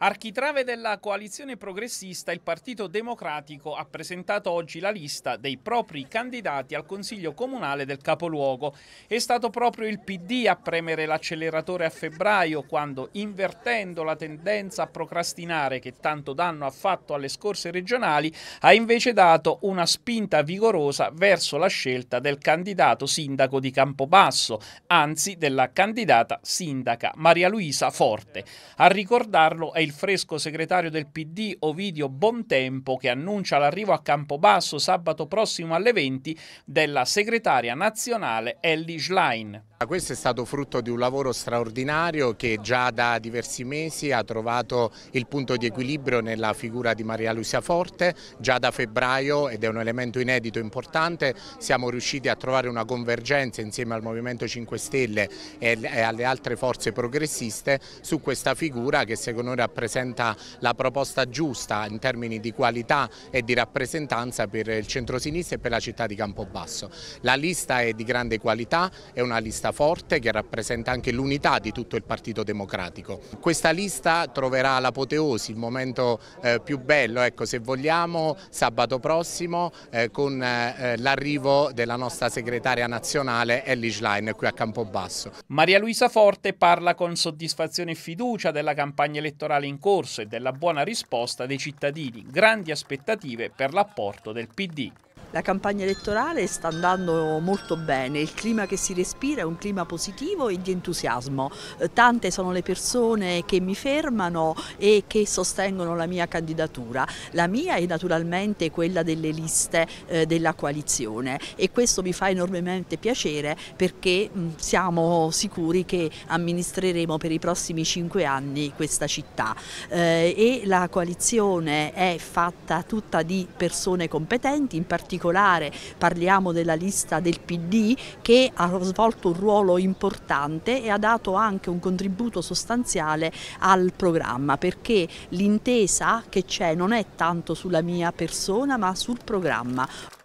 Architrave della coalizione progressista, il Partito Democratico ha presentato oggi la lista dei propri candidati al Consiglio Comunale del Capoluogo. È stato proprio il PD a premere l'acceleratore a febbraio quando, invertendo la tendenza a procrastinare che tanto danno ha fatto alle scorse regionali, ha invece dato una spinta vigorosa verso la scelta del candidato sindaco di Campobasso, anzi della candidata sindaca Maria Luisa Forte. A ricordarlo è il il fresco segretario del PD Ovidio Bontempo che annuncia l'arrivo a Campobasso sabato prossimo alle 20 della segretaria nazionale Ellie Schlein. Ah, questo è stato frutto di un lavoro straordinario che già da diversi mesi ha trovato il punto di equilibrio nella figura di Maria Lucia Forte, già da febbraio ed è un elemento inedito importante siamo riusciti a trovare una convergenza insieme al Movimento 5 Stelle e alle altre forze progressiste su questa figura che secondo noi rappresenta rappresenta la proposta giusta in termini di qualità e di rappresentanza per il centrosinistra e per la città di Campobasso. La lista è di grande qualità, è una lista forte che rappresenta anche l'unità di tutto il Partito Democratico. Questa lista troverà l'apoteosi, il momento eh, più bello, ecco, se vogliamo, sabato prossimo eh, con eh, l'arrivo della nostra segretaria nazionale Ellie Schlein qui a Campobasso. Maria Luisa Forte parla con soddisfazione e fiducia della campagna elettorale in corso e della buona risposta dei cittadini, grandi aspettative per l'apporto del PD. La campagna elettorale sta andando molto bene, il clima che si respira è un clima positivo e di entusiasmo. Eh, tante sono le persone che mi fermano e che sostengono la mia candidatura. La mia è naturalmente quella delle liste eh, della coalizione e questo mi fa enormemente piacere perché mm, siamo sicuri che amministreremo per i prossimi cinque anni questa città eh, e la coalizione è fatta tutta di persone competenti, in particolare particolare parliamo della lista del PD che ha svolto un ruolo importante e ha dato anche un contributo sostanziale al programma perché l'intesa che c'è non è tanto sulla mia persona ma sul programma.